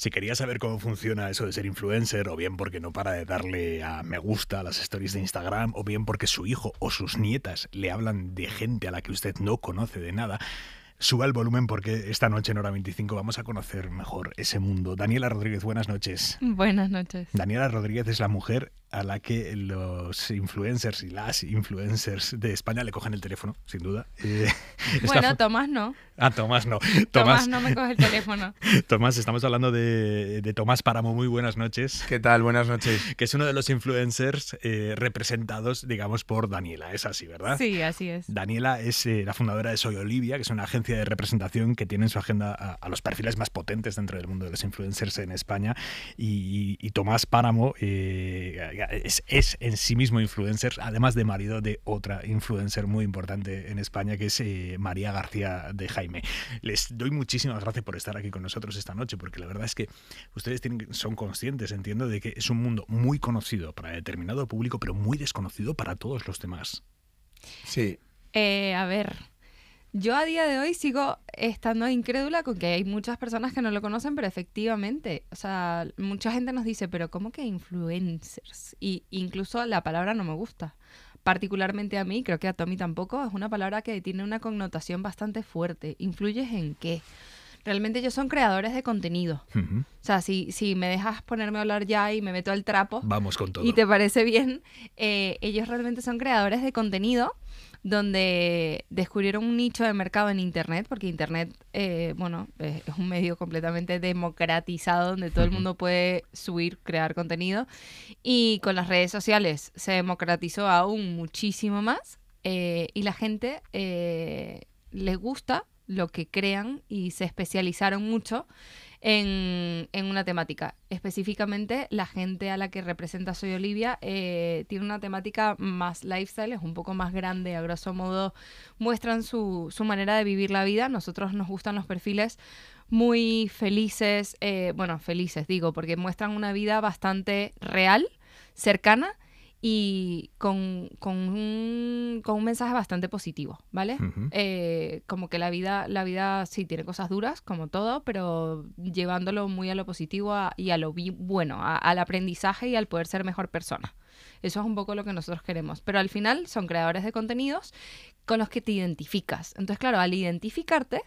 Si quería saber cómo funciona eso de ser influencer, o bien porque no para de darle a me gusta a las stories de Instagram, o bien porque su hijo o sus nietas le hablan de gente a la que usted no conoce de nada, Suba el volumen porque esta noche en hora 25 vamos a conocer mejor ese mundo. Daniela Rodríguez, buenas noches. Buenas noches. Daniela Rodríguez es la mujer a la que los influencers y las influencers de España le cogen el teléfono, sin duda. Eh, bueno, Tomás no. Ah, Tomás no. Tomás, no me coge el teléfono. Tomás, estamos hablando de, Tomás Páramo. Muy buenas noches. ¿Qué tal? Buenas noches. Que es uno de los influencers eh, representados, digamos, por Daniela. Es así, ¿verdad? Sí, así es. Daniela es eh, la fundadora de Soy Olivia, que es una agencia de representación que tiene en su agenda a, los perfiles más potentes dentro del mundo de los influencers en España. Y, Tomás Páramo eh, es, en sí mismo influencer, además de marido de otra influencer muy importante en España, que es eh, María García de Jaime. Les doy muchísimas gracias por estar aquí con nosotros esta noche, porque la verdad es que ustedes tienen, son conscientes, entiendo, de que es un mundo muy conocido para determinado público, pero muy desconocido para todos los demás. Sí. Eh, a ver, yo a día de hoy sigo estando incrédula con que hay muchas personas que no lo conocen, pero efectivamente, o sea, mucha gente nos dice, pero ¿cómo que influencers? Y incluso la palabra no me gusta. Particularmente a mí, creo que a Tommy tampoco, es una palabra que tiene una connotación bastante fuerte. ¿Influyes en qué? Realmente ellos son creadores de contenido. O sea, si, si me dejas ponerme a hablar ya y me meto al trapo. Vamos con todo. Y te parece bien, eh, ellos realmente son creadores de contenido donde descubrieron un nicho de mercado en Internet, porque Internet, eh, bueno, es un medio completamente democratizado donde todo el mundo puede subir, crear contenido, y con las redes sociales se democratizó aún muchísimo más eh, y la gente eh, le gusta lo que crean y se especializaron mucho en, una temática. Específicamente, la gente a la que representa Soy Olivia eh, tiene una temática más lifestyle, es un poco más grande, a grosso modo muestran su, su manera de vivir la vida. Nosotros nos gustan los perfiles muy felices, eh, bueno, felices digo, porque muestran una vida bastante real, cercana y con, un, mensaje bastante positivo, ¿vale? Eh, como que la vida, la vida sí tiene cosas duras, como todo, pero llevándolo muy a lo positivo y a lo bueno, al aprendizaje y al poder ser mejor persona. Eso es un poco lo que nosotros queremos. Pero al final son creadores de contenidos con los que te identificas. Entonces, claro, al identificarte,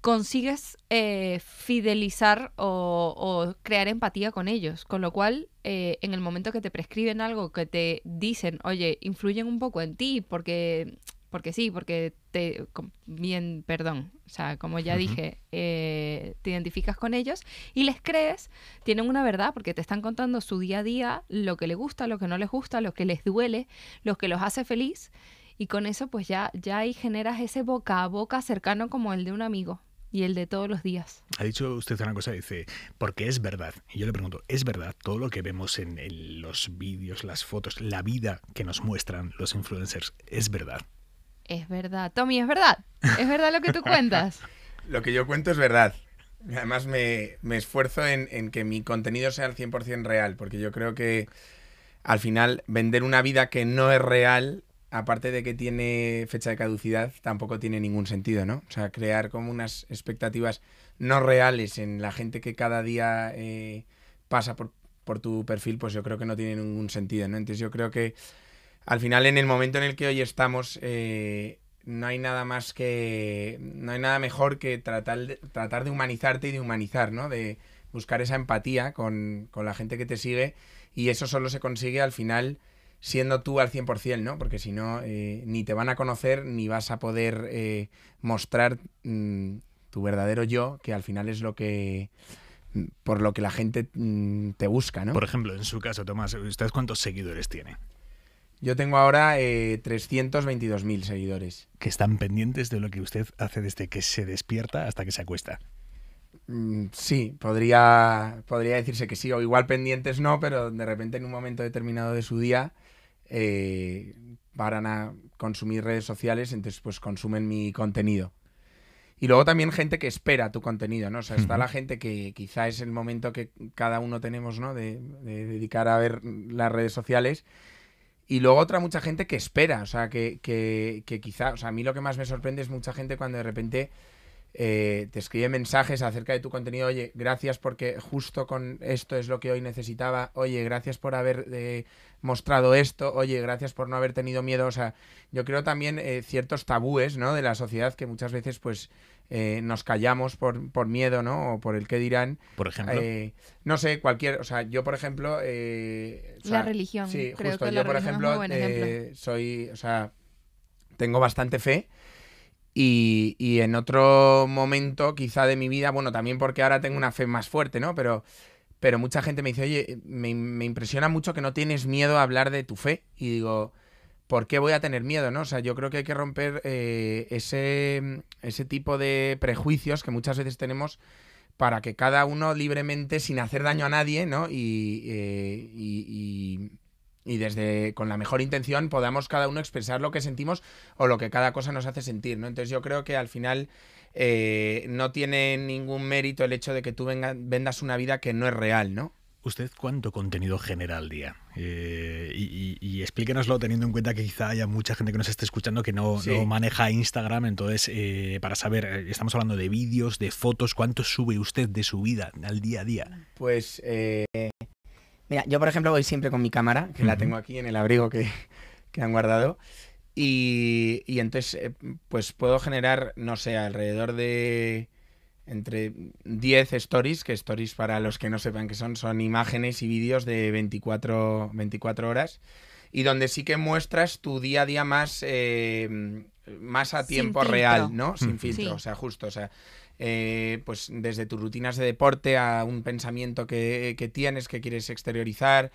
consigues eh, fidelizar o, crear empatía con ellos. Con lo cual, eh, en el momento que te prescriben algo, que te dicen, oye, influyen un poco en ti, porque, porque sí, porque te. Bien, perdón. O sea, como ya dije, eh, te identificas con ellos y les crees, tienen una verdad, porque te están contando su día a día, lo que les gusta, lo que no les gusta, lo que les duele, lo que los hace feliz y con eso pues ya, ya ahí generas ese boca a boca cercano como el de un amigo y el de todos los días. Ha dicho usted una cosa, dice, porque es verdad. Y yo le pregunto, ¿es verdad todo lo que vemos en, los vídeos, las fotos, la vida que nos muestran los influencers? ¿Es verdad? Es verdad, Tommy, es verdad. Es verdad lo que tú cuentas. lo que yo cuento es verdad. Además me, esfuerzo en, en, que mi contenido sea al 100% real, porque yo creo que al final vender una vida que no es real aparte de que tiene fecha de caducidad, tampoco tiene ningún sentido, ¿no? O sea, crear como unas expectativas no reales en la gente que cada día eh, pasa por, tu perfil, pues yo creo que no tiene ningún sentido, ¿no? Entonces yo creo que al final en el momento en el que hoy estamos, eh, no hay nada más que, no hay nada mejor que tratar de, tratar de humanizarte y de humanizar, ¿no? De buscar esa empatía con, con la gente que te sigue y eso solo se consigue al final siendo tú al 100%, ¿no? Porque si no, eh, ni te van a conocer, ni vas a poder eh, mostrar mm, tu verdadero yo, que al final es lo que mm, por lo que la gente mm, te busca, ¿no? Por ejemplo, en su caso, Tomás, ¿usted cuántos seguidores tiene? Yo tengo ahora eh, 322.000 seguidores. Que están pendientes de lo que usted hace desde que se despierta hasta que se acuesta. sí, podría, podría decirse que sí, o igual pendientes no, pero de repente en un momento determinado de su día eh, paran a consumir redes sociales, entonces pues consumen mi contenido. Y luego también gente que espera tu contenido, ¿no? O sea, está la gente que quizá es el momento que cada uno tenemos, ¿no? De, dedicar a ver las redes sociales. Y luego otra mucha gente que espera, o sea, que, quizá, o sea, a mí lo que más me sorprende es mucha gente cuando de repente eh, te escribe mensajes acerca de tu contenido, oye, gracias porque justo con esto es lo que hoy necesitaba, oye, gracias por haber eh, mostrado esto, oye, gracias por no haber tenido miedo. O sea, yo creo también eh, ciertos tabúes, ¿no? De la sociedad que muchas veces, pues, eh, nos callamos por, por, miedo, ¿no? O por el que dirán. Por ejemplo. Eh, no sé, cualquier. O sea, yo, por ejemplo. la religión. Sí, creo justo. yo, por ejemplo, ejemplo, soy. O sea, tengo bastante fe. Y, y en otro momento, quizá de mi vida, bueno, también porque ahora tengo una fe más fuerte, ¿no? Pero pero mucha gente me dice, oye, eh, me, impresiona mucho que no tienes miedo a hablar de tu fe. Y digo, ¿por qué voy a tener miedo? ¿no? O sea, yo creo que hay que romper eh, ese, ese tipo de prejuicios que muchas veces tenemos para que cada uno libremente, sin hacer daño a nadie, ¿no? Eh, y, y, desde con la mejor intención podamos cada uno expresar lo que sentimos o lo que cada cosa nos hace sentir, ¿no? Entonces yo creo que al final eh, no tiene ningún mérito el hecho de que tú vendas una vida que no es real, ¿no? ¿Usted cuánto contenido genera al día? Eh, y, explíquenoslo teniendo en cuenta que quizá haya mucha gente que nos esté escuchando que no, maneja Instagram. Entonces, eh, para saber, estamos hablando de vídeos, de fotos, ¿cuánto sube usted de su vida al día a día? Pues, mira, yo por ejemplo voy siempre con mi cámara, que la tengo aquí en el abrigo que, que han guardado. Y, entonces, eh, pues puedo generar, no sé, alrededor de entre 10 stories, que stories para los que no sepan que son, son imágenes y vídeos de 24, 24 horas, y donde sí que muestras tu día a día más, eh, más a tiempo real, ¿no? Mm. Sin filtro, o sea, justo, o sea, eh, pues desde tus rutinas de deporte a un pensamiento que, que tienes, que quieres exteriorizar.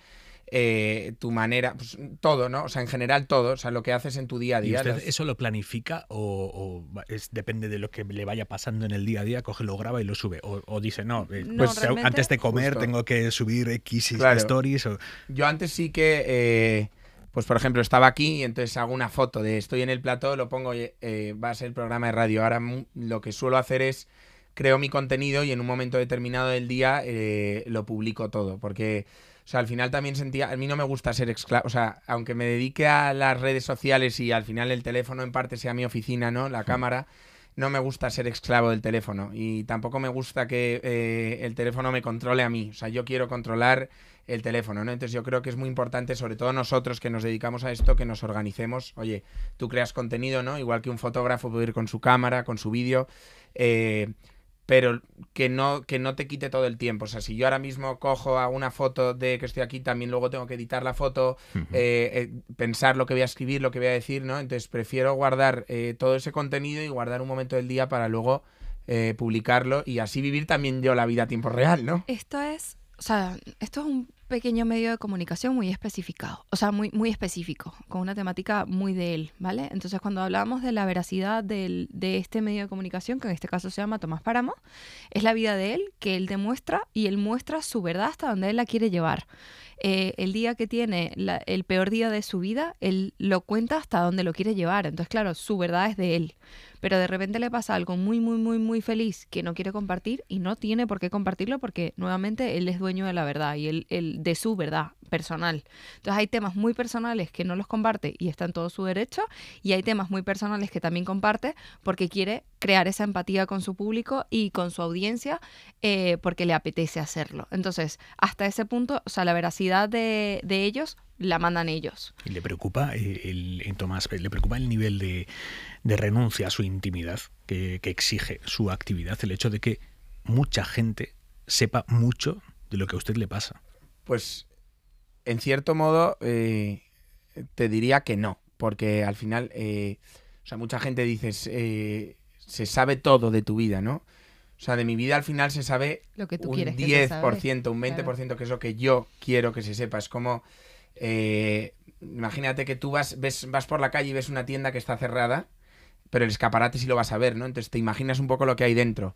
Eh, tu manera, pues, todo, ¿no? O sea, en general todo, o sea, lo que haces en tu día a día. eso lo planifica o, es, depende de lo que le vaya pasando en el día a día, coge, lo graba y lo sube? O, dice, no, eh, pues antes de comer tengo que subir X stories. Yo antes sí que... Eh, pues por ejemplo, estaba aquí y entonces hago una foto de estoy en el plató, lo pongo, va a ser el programa de radio. Ahora lo que suelo hacer es creo mi contenido y en un momento determinado del día lo publico todo, porque o sea, al final también sentía, a mí no me gusta ser esclavo, o sea, aunque me dedique a las redes sociales y al final el teléfono en parte sea mi oficina, ¿no? La cámara no me gusta ser esclavo del teléfono y tampoco me gusta que eh, el teléfono me controle a mí. O sea, yo quiero controlar el teléfono, ¿no? Entonces yo creo que es muy importante, sobre todo nosotros que nos dedicamos a esto, que nos organicemos. Oye, tú creas contenido, ¿no? Igual que un fotógrafo puede ir con su cámara, con su vídeo. Eh, pero que no, que no te quite todo el tiempo. O sea, si yo ahora mismo cojo una foto de que estoy aquí, también luego tengo que editar la foto, eh, eh, pensar lo que voy a escribir, lo que voy a decir, ¿no? Entonces prefiero guardar eh, todo ese contenido y guardar un momento del día para luego publicarlo y así vivir también yo la vida a tiempo real, ¿no? Esto es, o sea, esto es un pequeño medio de comunicación muy especificado, o sea, muy, muy específico, con una temática muy de él, ¿vale? Entonces, cuando hablamos de la veracidad de este medio de comunicación, que en este caso se llama Tomás Paramo es la vida de él que él demuestra y él muestra su verdad hasta donde él la quiere llevar. Eh, el día que tiene el peor día de su vida, él lo cuenta hasta donde lo quiere llevar. Entonces, claro, su verdad es de él pero de repente le pasa algo muy, muy, muy, muy feliz que no quiere compartir y no tiene por qué compartirlo porque nuevamente él es dueño de la verdad y él, de su verdad personal. Entonces hay temas muy personales que no los comparte y está en todo su derecho y hay temas muy personales que también comparte porque quiere crear esa empatía con su público y con su audiencia eh, porque le apetece hacerlo. Entonces, hasta ese punto, o sea, la veracidad de, de ellos la mandan ellos. ¿Y le preocupa, eh, el, Tomás, le preocupa el nivel de, de renuncia a su intimidad que, que exige su actividad, el hecho de que mucha gente sepa mucho de lo que a usted le pasa? Pues, en cierto modo, eh, te diría que no, porque al final, eh, o sea, mucha gente dice, se sabe todo de tu vida, ¿no? O sea, de mi vida al final se sabe lo que tú un quieres 10%, un 20%, que es lo que yo quiero que se sepa. Es como eh, imagínate que tú vas, ves, vas por la calle y ves una tienda que está cerrada, pero el escaparate sí lo vas a ver, ¿no? Entonces te imaginas un poco lo que hay dentro.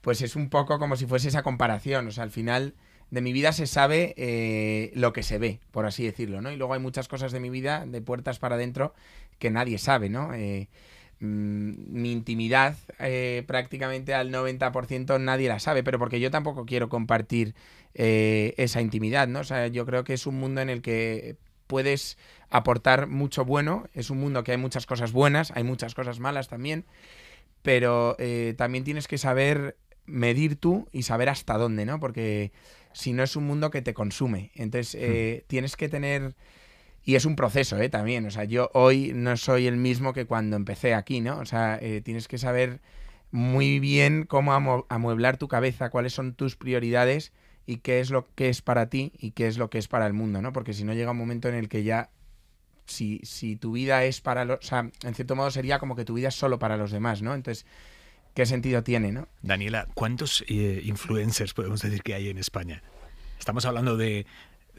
Pues es un poco como si fuese esa comparación, o sea, al final de mi vida se sabe eh, lo que se ve, por así decirlo, ¿no? Y luego hay muchas cosas de mi vida, de puertas para adentro, que nadie sabe, ¿no? Eh, Mm, mi intimidad eh, prácticamente al 90% nadie la sabe, pero porque yo tampoco quiero compartir eh, esa intimidad, ¿no? O sea, yo creo que es un mundo en el que puedes aportar mucho bueno, es un mundo que hay muchas cosas buenas, hay muchas cosas malas también, pero eh, también tienes que saber medir tú y saber hasta dónde, ¿no? Porque si no es un mundo que te consume, entonces hmm. tienes que tener... Y es un proceso, ¿eh? También, o sea, yo hoy no soy el mismo que cuando empecé aquí, ¿no? O sea, eh, tienes que saber muy bien cómo amueblar tu cabeza, cuáles son tus prioridades y qué es lo que es para ti y qué es lo que es para el mundo, ¿no? Porque si no llega un momento en el que ya, si, si tu vida es para los... O sea, en cierto modo sería como que tu vida es solo para los demás, ¿no? Entonces qué sentido tiene, ¿no? Daniela, ¿cuántos eh, influencers podemos decir que hay en España? Estamos hablando de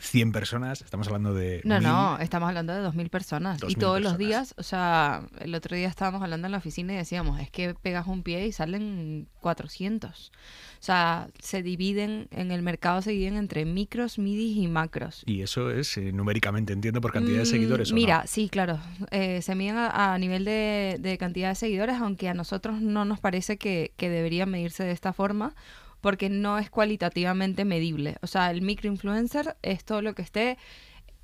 100 personas, estamos hablando de... No, no, estamos hablando de 2.000 personas. y todos los días, o sea, el otro día estábamos hablando en la oficina y decíamos, es que pegas un pie y salen 400. O sea, se dividen, en el mercado se dividen entre micros, midis y macros. Y eso es eh, numéricamente, entiendo, por cantidad de mm, seguidores. mira, sí, claro. Eh, se miden a, nivel de, cantidad de seguidores, aunque a nosotros no nos parece que, que debería medirse de esta forma porque no es cualitativamente medible. O sea, el micro-influencer es todo lo que esté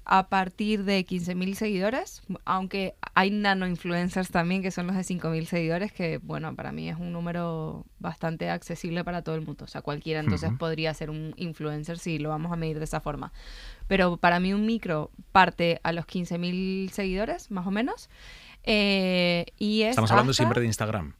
a partir de 15.000 seguidores, aunque hay nano-influencers también que son los de 5.000 seguidores, que bueno, para mí es un número bastante accesible para todo el mundo. O sea, cualquiera entonces podría ser un influencer si lo vamos a medir de esa forma. Pero para mí un micro parte a los 15.000 seguidores, más o menos. Eh, y Estamos hablando siempre de Instagram.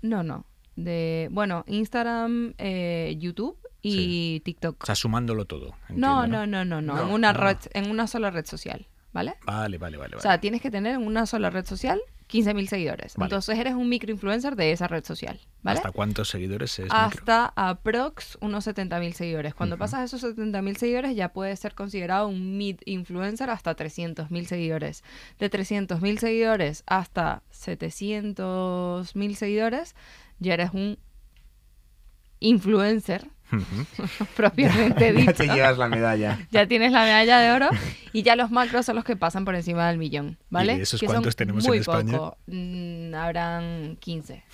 No, no de, bueno, Instagram, eh, YouTube y TikTok. O sea, sumándolo todo. no, no, no, no, no, en una red, en una sola red social, ¿vale? Vale, vale, vale. O sea, tienes que tener en una sola red social 15.000 seguidores. Entonces eres un microinfluencer de esa red social, ¿vale? ¿Hasta cuántos seguidores es? Hasta aprox unos 70.000 seguidores. Cuando pasas esos 70.000 seguidores ya puedes ser considerado un mid influencer hasta 300.000 seguidores. De 300.000 seguidores hasta 700.000 seguidores ya eres un influencer, propiamente dicho. Ya te llevas la medalla. ya tienes la medalla de oro y ya los macros son los que pasan por encima del millón, ¿vale? ¿Y esos tenemos en España? Mm, habrán 15.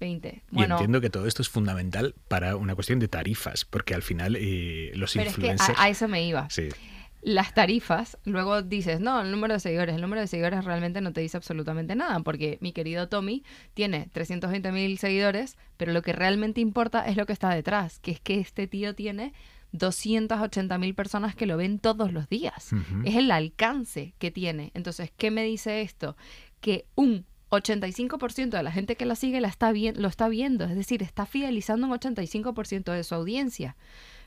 20. y entiendo que todo esto es fundamental para una cuestión de tarifas, porque al final eh, los pero influencers. Es que a, eso me iba. Sí las tarifas, luego dices, no, el número de seguidores, el número de seguidores realmente no te dice absolutamente nada, porque mi querido Tommy tiene 320 mil seguidores, pero lo que realmente importa es lo que está detrás, que es que este tío tiene 280 mil personas que lo ven todos los días. Es el alcance que tiene. Entonces, ¿qué me dice esto? Que un 85% de la gente que la sigue la está lo está viendo, es decir, está fidelizando un 85% de su audiencia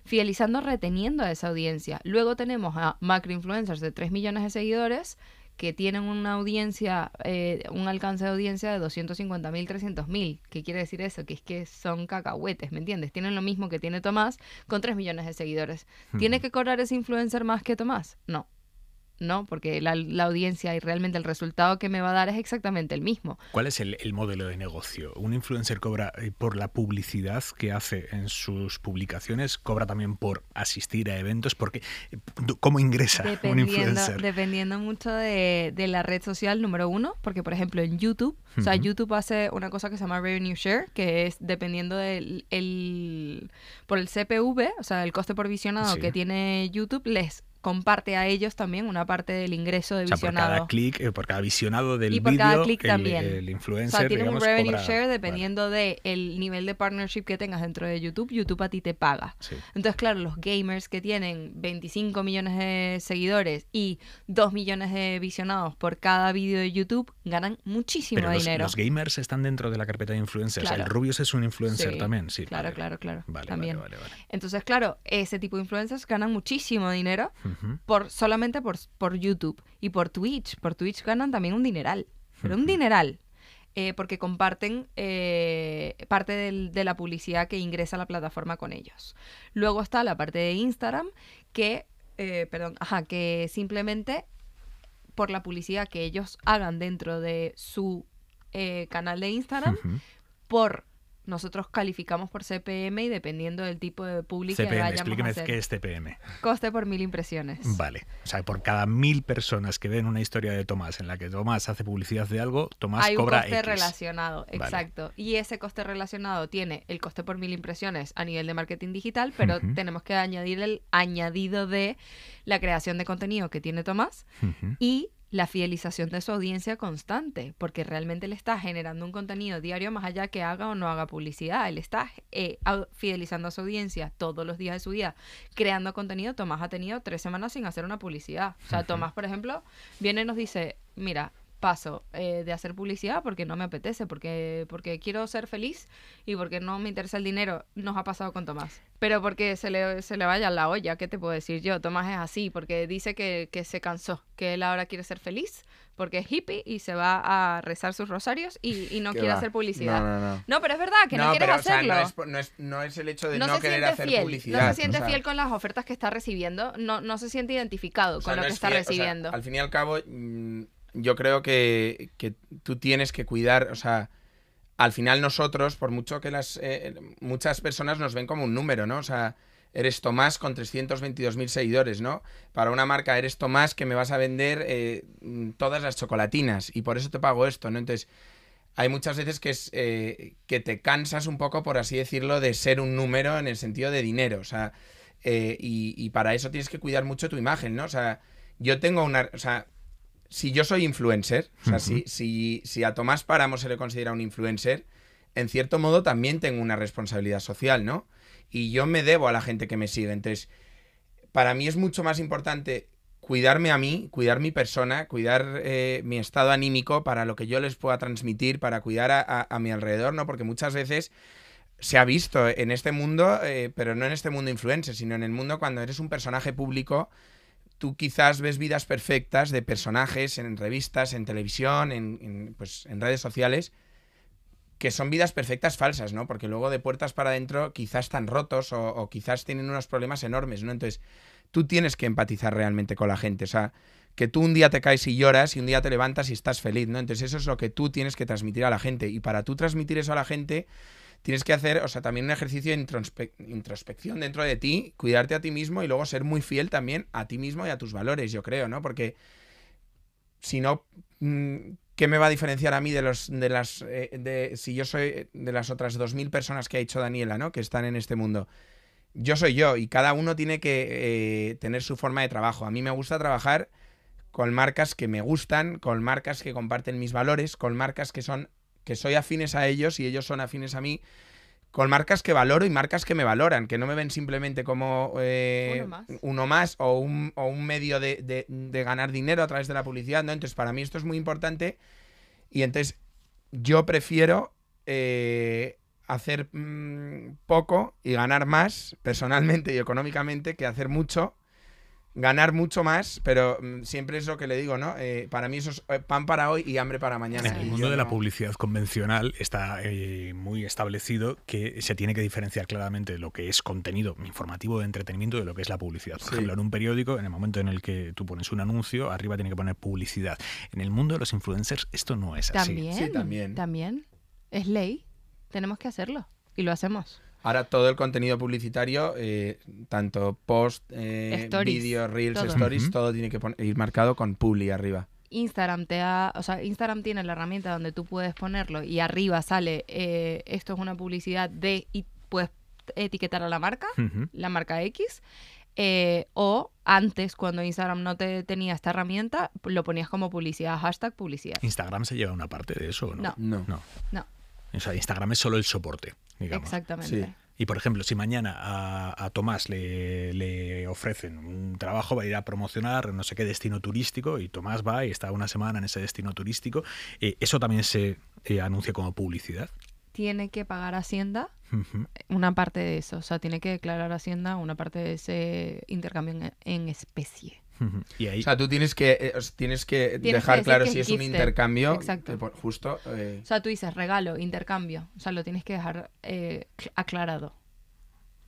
fidelizando, reteniendo a esa audiencia. Luego tenemos a macro-influencers de 3 millones de seguidores que tienen una audiencia, eh, un alcance de audiencia de 250.000, 300.000. ¿Qué quiere decir eso? Que es que son cacahuetes, ¿me entiendes? Tienen lo mismo que tiene Tomás con 3 millones de seguidores. Hmm. ¿Tiene que cobrar ese influencer más que Tomás? No. ¿no? Porque la, audiencia y realmente el resultado que me va a dar es exactamente el mismo. ¿Cuál es el, modelo de negocio? ¿Un influencer cobra eh, por la publicidad que hace en sus publicaciones? ¿Cobra también por asistir a eventos? Porque, eh, ¿Cómo ingresa un influencer? Dependiendo mucho de, la red social, número uno, porque por ejemplo en YouTube, o sea, YouTube hace una cosa que se llama Revenue Share, que es dependiendo del por el CPV, o sea, el coste por visionado que tiene YouTube, les comparte a ellos también una parte del ingreso de o Por cada clic, eh, por cada visionado del vídeo, el, también. el influencer. O sea, tiene un revenue share dependiendo de el nivel de partnership que tengas dentro de YouTube. YouTube a ti te paga. Entonces, claro, los gamers que tienen 25 millones de seguidores y 2 millones de visionados por cada vídeo de YouTube ganan muchísimo dinero. Los, gamers están dentro de la carpeta de influencers. el Rubius es un influencer también, sí. Claro, claro, claro. también. Entonces, claro, ese tipo de influencers ganan muchísimo dinero por, solamente por, YouTube y por Twitch. Por Twitch ganan también un dineral, pero un dineral. Eh, porque comparten eh, parte de la publicidad que ingresa a la plataforma con ellos. Luego está la parte de Instagram que, eh, perdón, que simplemente por la publicidad que ellos hagan dentro de su canal de Instagram, por nosotros calificamos por CPM y dependiendo del tipo de público que vayamos explíqueme a hacer. qué es CPM. Coste por mil impresiones. Vale. O sea, por cada mil personas que ven una historia de Tomás en la que Tomás hace publicidad de algo, Tomás Hay cobra un coste relacionado, exacto. Y ese coste relacionado tiene el coste por mil impresiones a nivel de marketing digital, pero tenemos que añadir el añadido de la creación de contenido que tiene Tomás y la fidelización de su audiencia constante, porque realmente le está generando un contenido diario más allá que haga o no haga publicidad. Él está eh, fidelizando a su audiencia todos los días de su vida, creando contenido. Tomás ha tenido tres semanas sin hacer una publicidad. O sea, Tomás, por ejemplo, viene y nos dice, mira, paso eh, de hacer publicidad porque no me apetece, porque, porque quiero ser feliz y porque no me interesa el dinero. Nos ha pasado con Tomás. Pero porque se le, se le vaya la olla, ¿qué te puedo decir yo? Tomás es así, porque dice que, que se cansó, que él ahora quiere ser feliz, porque es hippie y se va a rezar sus rosarios y, y no quiere hacer publicidad. No, pero es verdad que no, quieres hacerlo. no, es, no, es, el hecho de no, querer hacer publicidad. No se siente fiel con las ofertas que está recibiendo, no, no se siente identificado con lo que está recibiendo. al fin y al cabo... Mm, yo creo que, tú tienes que cuidar, o sea, al final nosotros, por mucho que las eh, muchas personas nos ven como un número, ¿no? O sea, eres Tomás con 322.000 seguidores, ¿no? Para una marca, eres Tomás que me vas a vender eh, todas las chocolatinas y por eso te pago esto, ¿no? Entonces, hay muchas veces que, es, eh, que te cansas un poco, por así decirlo, de ser un número en el sentido de dinero, o sea, y, para eso tienes que cuidar mucho tu imagen, ¿no? O sea, yo tengo una si yo soy influencer, o sea, si, a Tomás Paramo se le considera un influencer, en cierto modo también tengo una responsabilidad social, ¿no? Y yo me debo a la gente que me sigue. Entonces, para mí es mucho más importante cuidarme a mí, cuidar mi persona, cuidar eh, mi estado anímico para lo que yo les pueda transmitir, para cuidar a, mi alrededor, ¿no? Porque muchas veces se ha visto en este mundo, eh, pero no en este mundo influencer, sino en el mundo cuando eres un personaje público tú quizás ves vidas perfectas de personajes en revistas, en televisión, en, pues, redes sociales, que son vidas perfectas falsas, ¿no? Porque luego de puertas para adentro quizás están rotos o, o, quizás tienen unos problemas enormes, ¿no? Entonces, tú tienes que empatizar realmente con la gente, o sea, que tú un día te caes y lloras y un día te levantas y estás feliz, ¿no? Entonces, eso es lo que tú tienes que transmitir a la gente. Y para tú transmitir eso a la gente, tienes que hacer, o sea, también un ejercicio de introspección dentro de ti, cuidarte a ti mismo y luego ser muy fiel también a ti mismo y a tus valores, yo creo, ¿no? Porque si no, mm, ¿qué me va a diferenciar a mí de los de las eh, de, si yo soy de las otras 2000 personas que ha hecho Daniela, ¿no? que están en este mundo? Yo soy yo y cada uno tiene que eh, tener su forma de trabajo. A mí me gusta trabajar con marcas que me gustan, con marcas que comparten mis valores, con marcas que son que soy afines a ellos y ellos son afines a mí, con marcas que valoro y marcas que me valoran, que no me ven simplemente como eh, uno, más. o un, medio de, ganar dinero a través de la publicidad. ¿no? Entonces, para mí esto es muy importante y entonces yo prefiero eh, hacer mm, poco y ganar más personalmente y económicamente que hacer mucho ganar mucho más, pero mm, siempre es lo que le digo, ¿no? Eh, para mí eso es eh, pan para hoy y hambre para mañana. En el mundo de la publicidad convencional está eh, muy establecido que se tiene que diferenciar claramente lo que es contenido informativo de entretenimiento de lo que es la publicidad. Por ejemplo, en un periódico, en el momento en el que tú pones un anuncio, arriba tiene que poner publicidad. En el mundo de los influencers esto no es así. también. También es ley. Tenemos que hacerlo y lo hacemos. Ahora todo el contenido publicitario, eh, tanto post, eh, reels, stories, todo tiene que ir marcado con publi arriba. Instagram te da, o sea, Instagram tiene la herramienta donde tú puedes ponerlo y arriba sale eh, esto es una publicidad de y puedes etiquetar a la marca, la marca X. Eh, o antes, cuando Instagram no te tenía esta herramienta, lo ponías como publicidad, hashtag publicidad. Instagram se lleva una parte de eso, ¿no? No. no. no. O sea, Instagram es solo el soporte, digamos. Exactamente. Y por ejemplo, si mañana a, Tomás le, ofrecen un trabajo, va a ir a promocionar no sé qué destino turístico y Tomás va y está una semana en ese destino turístico, eh, ¿eso también se eh, anuncia como publicidad? Tiene que pagar Hacienda una parte de eso, o sea, tiene que declarar Hacienda una parte de ese intercambio en especie. Y O sea, tú tienes que, eh, tienes que dejar claro si es un intercambio. Exacto. Eh, justo. Eh. O sea, tú dices regalo, intercambio. O sea, lo tienes que dejar aclarado.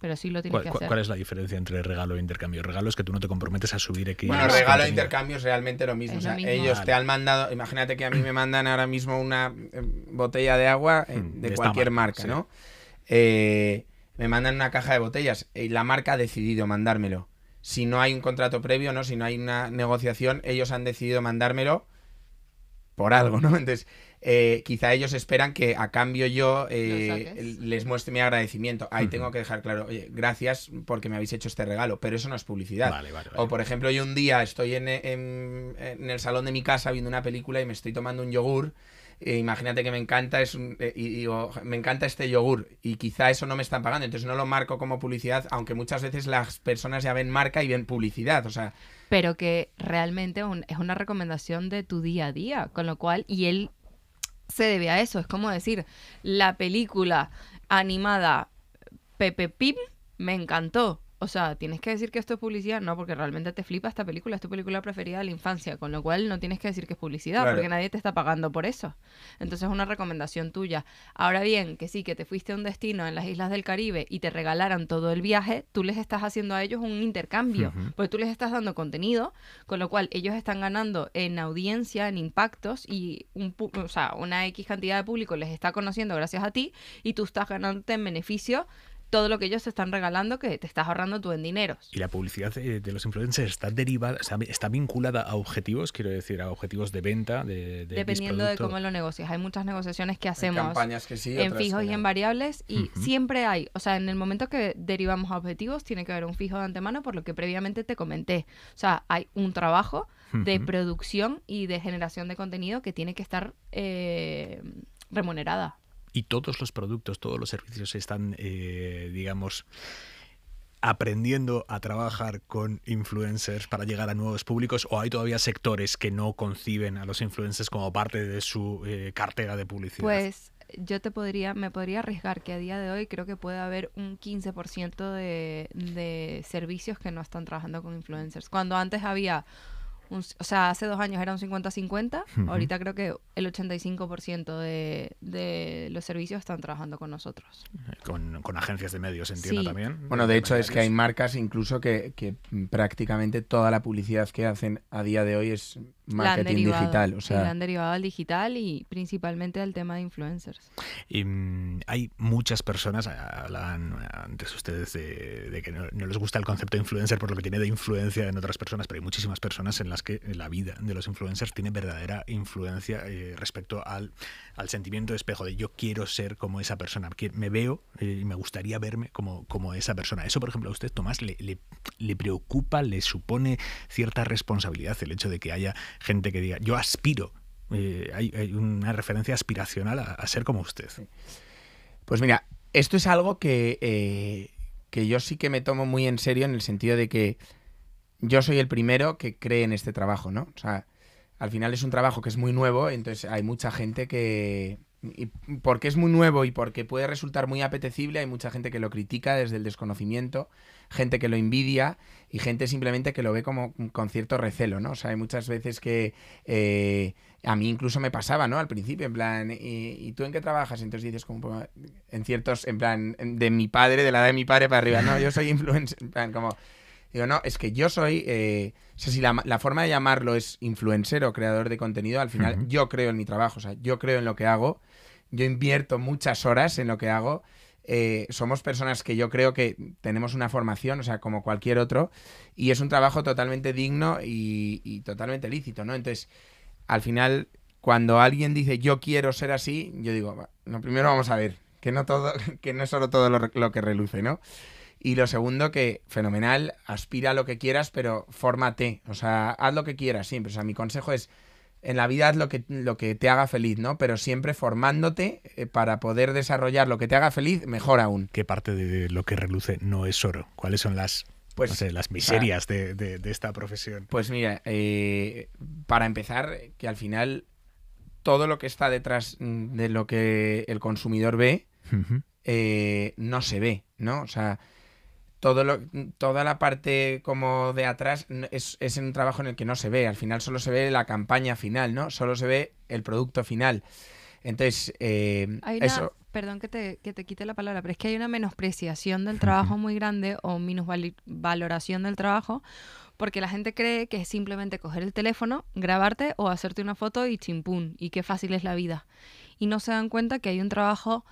Pero sí lo tienes ¿Cuál, que hacer. ¿Cuál es la diferencia entre regalo e intercambio? Regalo es que tú no te comprometes a subir aquí? Bueno, regalo e intercambio es realmente lo mismo. o sea, ellos te han mandado. Imagínate que a mí me mandan ahora mismo una botella de agua hmm, de, cualquier marca, ¿no? me mandan una caja de botellas y la marca ha decidido mandármelo si no hay un contrato previo, ¿no? Si no hay una negociación, ellos han decidido mandármelo por algo, ¿no? Entonces, eh, quizá ellos esperan que a cambio yo eh, les muestre mi agradecimiento. Ahí tengo que dejar claro, gracias porque me habéis hecho este regalo, pero eso no es publicidad. O por ejemplo, yo un día estoy en, el salón de mi casa viendo una película y me estoy tomando un yogur eh, imagínate que me encanta es me encanta este yogur y quizá eso no me están pagando, entonces no lo marco como publicidad, aunque muchas veces las personas ya ven marca y ven publicidad, o sea, pero que realmente es una recomendación de tu día a día, con lo cual y él se debe a eso. Es como decir, la película animada Pepe Pim me encantó o sea, tienes que decir que esto es publicidad, no, porque realmente te flipa esta película, es tu película preferida de la infancia, con lo cual no tienes que decir que es publicidad, porque nadie te está pagando por eso. Entonces es una recomendación tuya. Ahora bien, que sí, que te fuiste a un destino en las Islas del Caribe y te regalaran todo el viaje, tú les estás haciendo a ellos un intercambio, porque tú les estás dando contenido, con lo cual ellos están ganando en audiencia, en impactos, y un, una X cantidad de público les está conociendo gracias a ti, y tú estás ganándote en beneficio todo lo que ellos te están regalando que te estás ahorrando tú en dinero. Y la publicidad eh, de, los influencers está derivada, está vinculada a objetivos, quiero decir, a objetivos de venta, de, de dependiendo de cómo lo negocias. Hay muchas negociaciones que hacemos en fijos y en variables y siempre hay, o sea, en el momento que derivamos a objetivos tiene que haber un fijo de antemano por lo que previamente te comenté. O sea, hay un trabajo de producción y de generación de contenido que tiene que estar eh, remunerada y todos los productos, todos los servicios están, eh, digamos, aprendiendo a trabajar con influencers para llegar a nuevos públicos o hay todavía sectores que no conciben a los influencers como parte de su eh, cartera de publicidad? Pues yo te podría, me podría arriesgar que a día de hoy creo que puede haber un 15% de, de servicios que no están trabajando con influencers. Cuando antes había o sea, hace dos años era un 50-50, ahorita creo que el 85% de, de, los servicios están trabajando con nosotros. Con, con agencias de medios, entiendo también. Bueno, de hecho es que hay marcas incluso que, que prácticamente toda la publicidad que hacen a día de hoy es marketing digital. han derivado al digital y principalmente al tema de influencers. Y, mm, hay muchas personas, hablaban antes ustedes de, que no, les gusta el concepto de influencer por lo que tiene de influencia en otras personas, pero hay muchísimas personas en las que la vida de los influencers tiene verdadera influencia eh, respecto al, sentimiento de espejo de yo quiero ser como esa persona, me veo eh, y me gustaría verme como, como esa persona. Eso, por ejemplo, a usted, Tomás, le, le preocupa, le supone cierta responsabilidad el hecho de que haya gente que diga, yo aspiro. Eh, hay, una referencia aspiracional a, ser como usted. Pues mira, esto es algo que, eh, que yo sí que me tomo muy en serio en el sentido de que yo soy el primero que cree en este trabajo, ¿no? O sea, al final es un trabajo que es muy nuevo, entonces hay mucha gente que... porque es muy nuevo y porque puede resultar muy apetecible, hay mucha gente que lo critica desde el desconocimiento, gente que lo envidia y gente simplemente que lo ve como con cierto recelo, ¿no? O sea, hay muchas veces que eh, a mí incluso me pasaba, ¿no? Al principio, en plan, ¿y, tú en qué trabajas? Entonces dices como pues, en ciertos, en plan, de mi padre, de la edad de mi padre para arriba, no, yo soy influencer, en plan, como... Digo, no, es que yo soy. Eh, o sea, si la, forma de llamarlo es influencer o creador de contenido, al final yo creo en mi trabajo, o sea, yo creo en lo que hago, yo invierto muchas horas en lo que hago eh, somos personas que yo creo que tenemos una formación, o sea, como cualquier otro, y es un trabajo totalmente digno y, totalmente lícito, ¿no? Entonces, al final, cuando alguien dice yo quiero ser así, yo digo, lo primero vamos a ver, que no, todo, que no es solo todo lo, lo que reluce, ¿no? Y lo segundo, que fenomenal, aspira a lo que quieras, pero fórmate. O sea, haz lo que quieras siempre. O sea, mi consejo es en la vida es lo que, lo que te haga feliz, ¿no? Pero siempre formándote eh, para poder desarrollar lo que te haga feliz, mejor aún. ¿Qué parte de lo que reluce no es oro? ¿Cuáles son las, pues, las miserias de, esta profesión? Pues mira, eh, para empezar, que al final todo lo que está detrás mm, de lo que el consumidor ve eh, no se ve, ¿no? O sea, todo toda la parte como de atrás es, es, un trabajo en el que no se ve, al final solo se ve la campaña final, ¿no? Solo se ve el producto final. Entonces, eh, eso... perdón que te, que te quite la palabra, pero es que hay una menospreciación del trabajo muy grande o minusvaloración del trabajo porque la gente cree que es simplemente coger el teléfono, grabarte o hacerte una foto y chimpún, y qué fácil es la vida. Y no se dan cuenta que hay un trabajo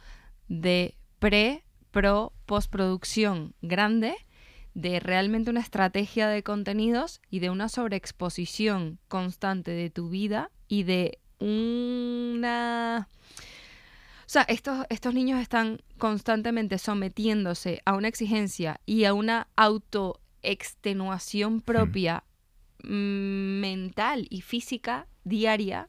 de pre pro postproducción grande de realmente una estrategia de contenidos y de una sobreexposición constante de tu vida y de una... O sea, estos, estos niños están constantemente sometiéndose a una exigencia y a una autoextenuación mm. propia mm, mental y física diaria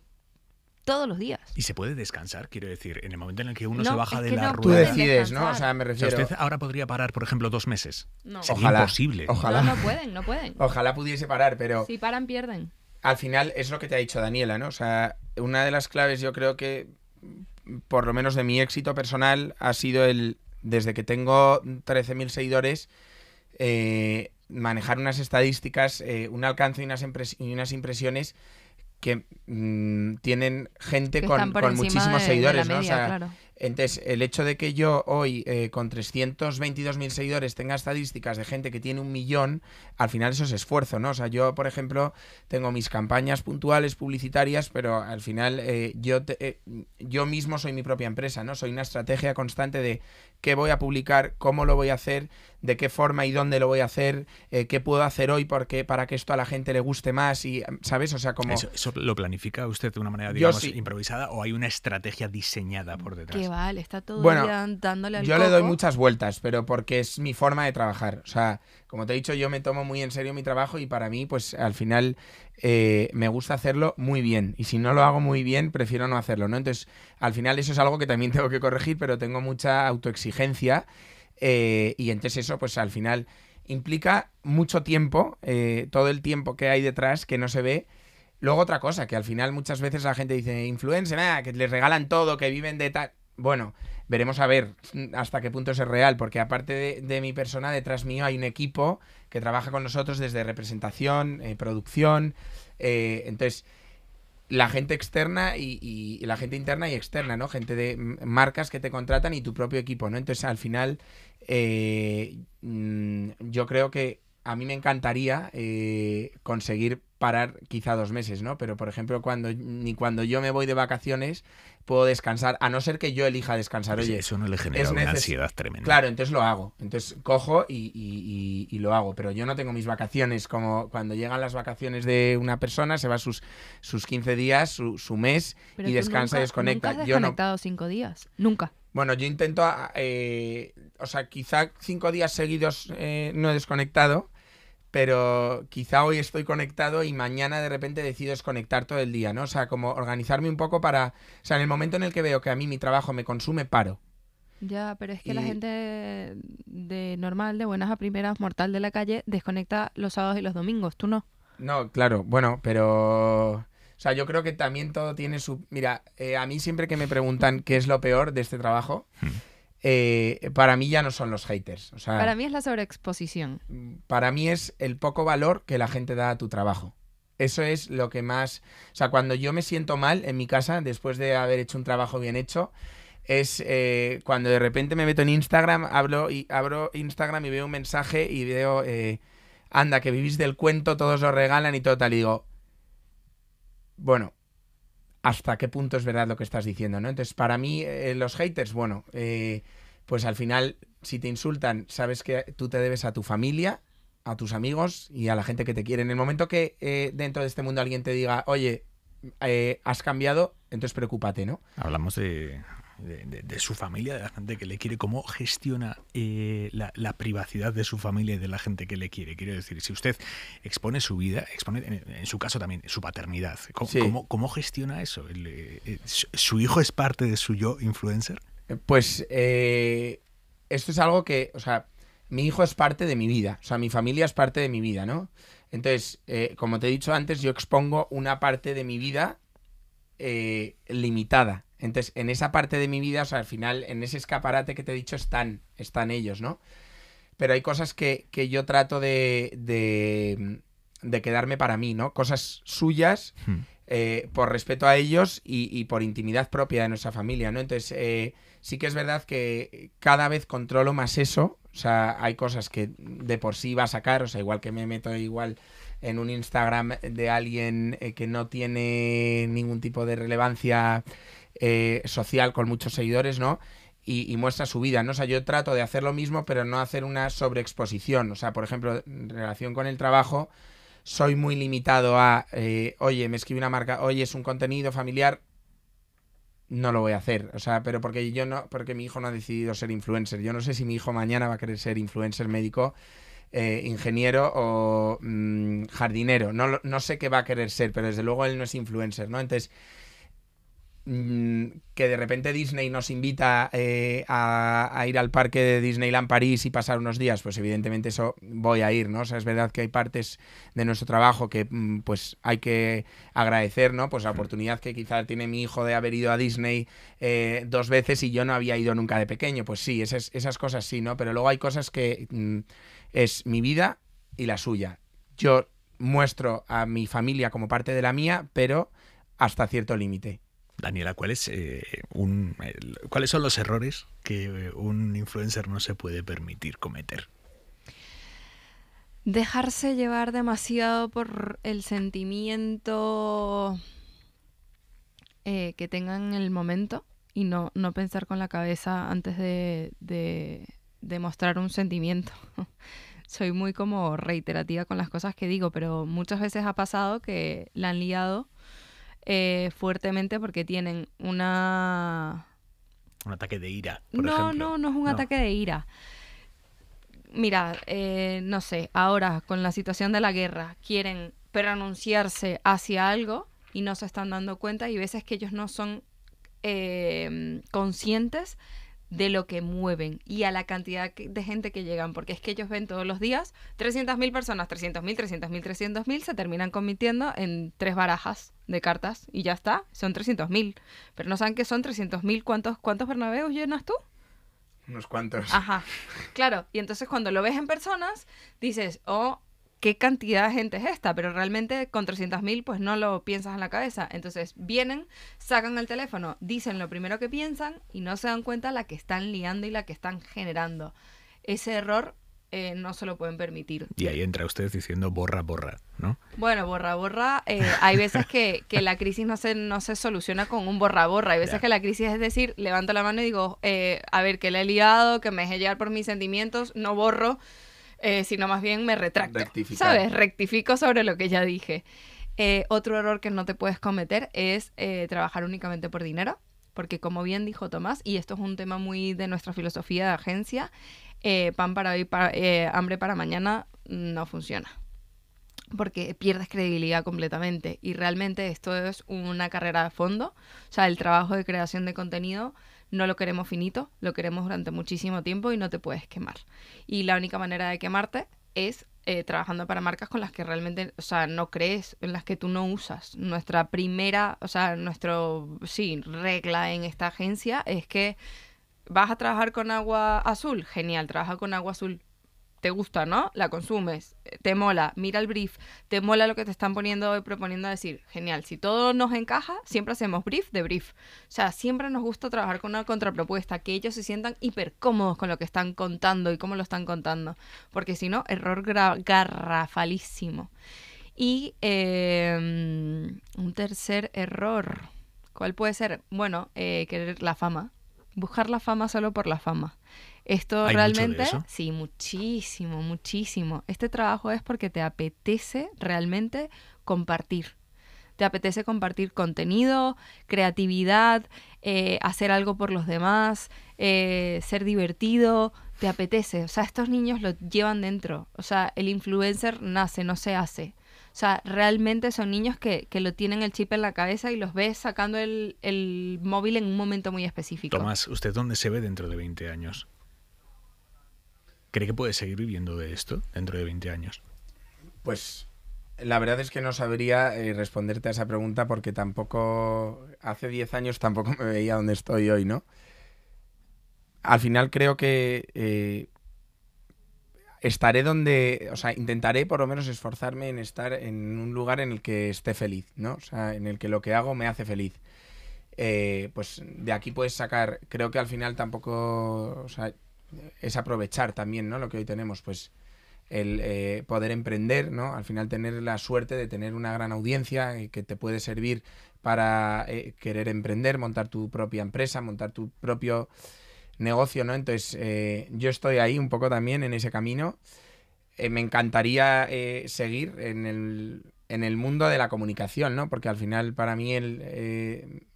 todos los días. Y se puede descansar, quiero decir, en el momento en el que uno se baja de la no rueda. Tú decides, ¿no? O sea, me refiero. ahora podría parar, por ejemplo, dos meses. No. imposible. Ojalá. No, no pueden, no pueden. Ojalá pudiese parar, pero. Si paran, pierden. Al final es lo que te ha dicho Daniela, ¿no? O sea, una de las claves, yo creo que, por lo menos de mi éxito personal, ha sido el. Desde que tengo 13.000 seguidores, eh, manejar unas estadísticas, eh, un alcance y unas impresiones que mm, tienen gente con, muchísimos seguidores, ¿no? O sea, Entonces, el hecho de que yo hoy eh, con 322.000 seguidores tenga estadísticas de gente que tiene un millón, al final eso es esfuerzo, ¿no? O sea, yo, por ejemplo, tengo mis campañas puntuales, publicitarias, pero al final eh, yo, eh, yo mismo soy mi propia empresa, ¿no? Soy una estrategia constante de qué voy a publicar, cómo lo voy a hacer, de qué forma y dónde lo voy a hacer, eh, qué puedo hacer hoy porque, para que esto a la gente le guste más y, ¿sabes? O sea, como... Eso, lo planifica usted de una manera, digamos, improvisada o hay una estrategia diseñada por detrás? Que vale, está todo bueno, al Yo le doy muchas vueltas, pero porque es mi forma de trabajar. O sea, como te he dicho, yo me tomo muy en serio mi trabajo y para mí, pues al final eh, me gusta hacerlo muy bien. Y si no lo hago muy bien, prefiero no hacerlo, ¿no? Entonces, al final eso es algo que también tengo que corregir, pero tengo mucha autoexigencia. Eh, y entonces eso, pues al final implica mucho tiempo, eh, todo el tiempo que hay detrás que no se ve. Luego otra cosa, que al final muchas veces la gente dice, influencer, ah, que les regalan todo, que viven de tal... Bueno, Veremos a ver hasta qué punto es real, porque aparte de, mi persona, detrás mío hay un equipo que trabaja con nosotros desde representación, eh, producción. Eh, entonces, la gente externa y, la gente interna y externa, ¿no? Gente de marcas que te contratan y tu propio equipo, ¿no? Entonces, al final, eh, mm, yo creo que a mí me encantaría conseguir parar quizá dos meses, ¿no? Pero, por ejemplo, cuando, ni cuando yo me voy de vacaciones puedo descansar, a no ser que yo elija descansar. Oye, eso no le genera una ansiedad tremenda. Claro, entonces lo hago. Entonces cojo y, y, lo hago. Pero yo no tengo mis vacaciones como cuando llegan las vacaciones de una persona, se va sus, sus 15 días, su, mes y descansa y desconecta. Nunca has desconectado yo cinco días. Nunca. Bueno, yo intento, eh, o sea, quizá cinco días seguidos eh, no he desconectado pero quizá hoy estoy conectado y mañana de repente decido desconectar todo el día, ¿no? O sea, como organizarme un poco para... O sea, en el momento en el que veo que a mí mi trabajo me consume, paro. Ya, pero es que la gente de normal, de buenas a primeras, mortal de la calle, desconecta los sábados y los domingos, tú no. No, claro, bueno, pero... O sea, yo creo que también todo tiene su... Mira, eh, a mí siempre que me preguntan qué es lo peor de este trabajo, hmm. Eh, para mí ya no son los haters. para mí es la sobreexposición. Para mí es el poco valor que la gente da a tu trabajo. Eso es lo que más... O sea, cuando yo me siento mal en mi casa, después de haber hecho un trabajo bien hecho, es eh, cuando de repente me meto en Instagram, hablo y abro Instagram y veo un mensaje y veo, eh, anda, que vivís del cuento, todos lo regalan y todo tal. Y digo, bueno, hasta qué punto es verdad lo que estás diciendo, ¿no? Entonces, para mí, eh, los haters, bueno, eh, pues al final, si te insultan, sabes que tú te debes a tu familia, a tus amigos y a la gente que te quiere. En el momento que eh, dentro de este mundo alguien te diga, oye, has cambiado, entonces preocúpate, ¿no? Hablamos de de, su familia, de la gente que le quiere, cómo gestiona eh, la, privacidad de su familia y de la gente que le quiere. Quiero decir, si usted expone su vida, expone en, su caso también su paternidad, ¿cómo, gestiona eso? Eh, eh, ¿Su hijo es parte de su yo influencer? Pues esto es algo que, o sea, mi hijo es parte de mi vida, o sea, mi familia es parte de mi vida, ¿no? Entonces, como te he dicho antes, yo expongo una parte de mi vida limitada. Entonces, en esa parte de mi vida, o sea, al final, en ese escaparate que te he dicho, están, están ellos, ¿no? Pero hay cosas que, yo trato de, quedarme para mí, ¿no? Cosas suyas, hmm. eh, por respeto a ellos y, por intimidad propia de nuestra familia, ¿no? Entonces, eh, sí que es verdad que cada vez controlo más eso. O sea, hay cosas que de por sí va a sacar, o sea, igual que me meto igual en un Instagram de alguien eh, que no tiene ningún tipo de relevancia eh, social con muchos seguidores, ¿no? Y, muestra su vida, ¿no? O sea, yo trato de hacer lo mismo, pero no hacer una sobreexposición. O sea, por ejemplo, en relación con el trabajo, soy muy limitado a, eh, oye, me escribe una marca, oye, es un contenido familiar, no lo voy a hacer. O sea, pero porque yo no, porque mi hijo no ha decidido ser influencer. Yo no sé si mi hijo mañana va a querer ser influencer médico, eh, ingeniero o mm, jardinero. No, no sé qué va a querer ser, pero desde luego él no es influencer, ¿no? Entonces, Mm, que de repente Disney nos invita eh, a, ir al parque de Disneyland París y pasar unos días, pues evidentemente eso voy a ir, ¿no? O sea, es verdad que hay partes de nuestro trabajo que mm, pues hay que agradecer, ¿no? Pues la oportunidad que quizá tiene mi hijo de haber ido a Disney eh, dos veces y yo no había ido nunca de pequeño, pues sí, esas, esas cosas sí, ¿no? Pero luego hay cosas que mm, es mi vida y la suya. Yo muestro a mi familia como parte de la mía, pero hasta cierto límite Daniela, eh, ¿cuáles son los errores que eh, un influencer no se puede permitir cometer? Dejarse llevar demasiado por el sentimiento eh, que tengan en el momento y no, pensar con la cabeza antes de, de, de mostrar un sentimiento. Soy muy como reiterativa con las cosas que digo, pero muchas veces ha pasado que la han liado eh, fuertemente porque tienen una... Un ataque de ira. no, no, no es un ataque de ira. Mira, eh, no sé, ahora con la situación de la guerra, quieren pronunciarse hacia algo y no se están dando cuenta y veces que ellos no son eh, conscientes de lo que mueven y a la cantidad de gente que llegan, porque es que ellos ven todos los días 300.000 personas, 300.000, 300.000, 300.000, se terminan convirtiendo en tres barajas de cartas y ya está, son 300.000. Pero no saben que son 300.000, ¿cuántos, cuántos llenas tú? Unos cuantos. Ajá, claro. Y entonces cuando lo ves en personas, dices, oh, qué cantidad de gente es esta, pero realmente con 300.000 pues no lo piensas en la cabeza. Entonces vienen, sacan el teléfono, dicen lo primero que piensan y no se dan cuenta la que están liando y la que están generando. Ese error eh, no se lo pueden permitir. Y ahí entra usted diciendo borra, borra, ¿no? Bueno, borra, borra. Eh, hay veces que, la crisis no se, no se soluciona con un borra, borra. Hay veces que la crisis es decir, levanto la mano y digo, eh, a ver, que le he liado, que me dejé llevar por mis sentimientos, no borro eh, sino más bien me retracto. ¿Sabes? Rectifico sobre lo que ya dije. Eh, otro error que no te puedes cometer es eh, trabajar únicamente por dinero, porque como bien dijo Tomás, y esto es un tema muy de nuestra filosofía de agencia, pan para hoy, hambre para mañana no funciona porque pierdes credibilidad completamente y realmente esto es una carrera de fondo, o sea, el trabajo de creación de contenido no lo queremos finito, lo queremos durante muchísimo tiempo y no te puedes quemar. Y la única manera de quemarte es eh, trabajando para marcas con las que realmente, o sea, no crees, en las que tú no usas. Nuestra primera, o sea, nuestro, sí, regla en esta agencia es que vas a trabajar con agua azul, genial, trabaja con agua azul, te gusta, ¿no? La consumes, eh, te mola, mira el brief, te mola lo que te están poniendo y proponiendo a decir. Genial, si todo nos encaja, siempre hacemos brief de brief. O sea, siempre nos gusta trabajar con una contrapropuesta, que ellos se sientan hiper cómodos con lo que están contando y cómo lo están contando. Porque si no, error garrafalísimo. Y em, un tercer error. ¿Cuál puede ser? Bueno, eh, querer la fama buscar la fama solo por la fama. Esto realmente, sí, muchísimo, muchísimo. Este trabajo es porque te apetece realmente compartir. Te apetece compartir contenido, creatividad, eh, hacer algo por los demás, eh, ser divertido, te apetece. O sea, estos niños lo llevan dentro. O sea, el influencer nace, no se hace. O sea, realmente son niños que, lo tienen el chip en la cabeza y los ves sacando el, móvil en un momento muy específico. Tomás, ¿usted dónde se ve dentro de 20 años? ¿Cree que puede seguir viviendo de esto dentro de 20 años? Pues la verdad es que no sabría eh, responderte a esa pregunta porque tampoco, hace 10 años tampoco me veía donde estoy hoy, ¿no? Al final creo que eh, estaré donde, o sea, intentaré por lo menos esforzarme en estar en un lugar en el que esté feliz, ¿no? O sea, en el que lo que hago me hace feliz. Eh, pues de aquí puedes sacar, creo que al final tampoco, o sea, es aprovechar también, ¿no? Lo que hoy tenemos, pues el eh, poder emprender, ¿no? Al final tener la suerte de tener una gran audiencia eh, que te puede servir para querer emprender, montar tu propia empresa, montar tu propio negocio, ¿no? Entonces, eh, yo estoy ahí un poco también en ese camino. Eh, me encantaría eh, seguir en el, en el, mundo de la comunicación, ¿no? Porque al final para mí el,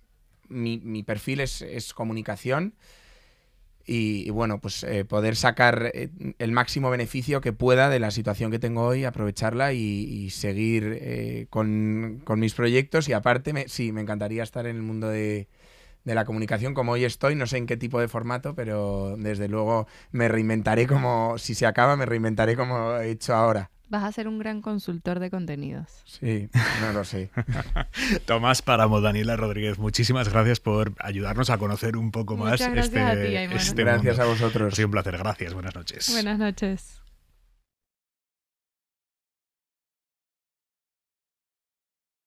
mi, mi, perfil es, comunicación. Y, bueno, pues poder sacar el máximo beneficio que pueda de la situación que tengo hoy, aprovecharla y, seguir con, con, mis proyectos. Y aparte, me, sí, me encantaría estar en el mundo de, de la comunicación como hoy estoy, no sé en qué tipo de formato, pero desde luego me reinventaré como, si se acaba, me reinventaré como he hecho ahora. Vas a ser un gran consultor de contenidos. Sí, no lo sé. Tomás Páramo, Daniela Rodríguez, muchísimas gracias por ayudarnos a conocer un poco más gracias este, a este Gracias a vosotros. Ha sido un placer, gracias, buenas noches. Buenas noches.